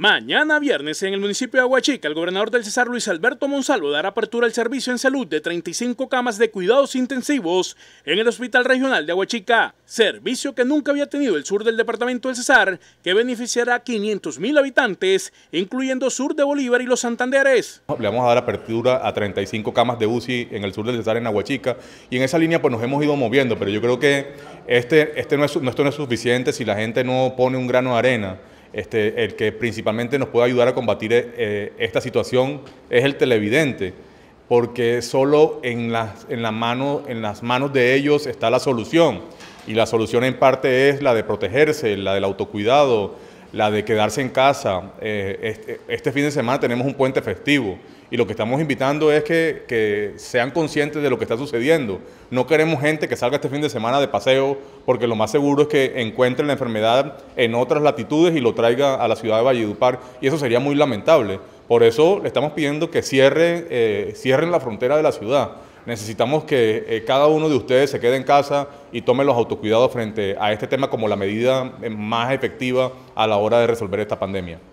Mañana viernes en el municipio de Aguachica, el gobernador del Cesar Luis Alberto Monsalvo dará apertura al servicio en salud de 35 camas de cuidados intensivos en el Hospital Regional de Aguachica, servicio que nunca había tenido el sur del departamento del Cesar, que beneficiará a 500.000 habitantes, incluyendo sur de Bolívar y los Santanderes. Le vamos a dar apertura a 35 camas de UCI en el sur del Cesar en Aguachica y en esa línea pues nos hemos ido moviendo, pero yo creo que este, este no es, esto no es suficiente si la gente no pone un grano de arena este, el que principalmente nos puede ayudar a combatir eh, eh, esta situación es el televidente, porque solo en en las manos de ellos está la solución. Y la solución en parte es la de protegerse, la del autocuidado, la de quedarse en casa. Eh, este, este, fin de semana tenemos un puente festivo y lo que estamos invitando es que, sean conscientes de lo que está sucediendo. No queremos gente que salga este fin de semana de paseo porque lo más seguro es que encuentre la enfermedad en otras latitudes y lo traiga a la ciudad de Valledupar y eso sería muy lamentable. Por eso le estamos pidiendo que cierre, eh, cierren la frontera de la ciudad Necesitamos que eh, cada uno de ustedes se quede en casa y tome los autocuidados frente a este tema como la medida eh, más efectiva a la hora de resolver esta pandemia.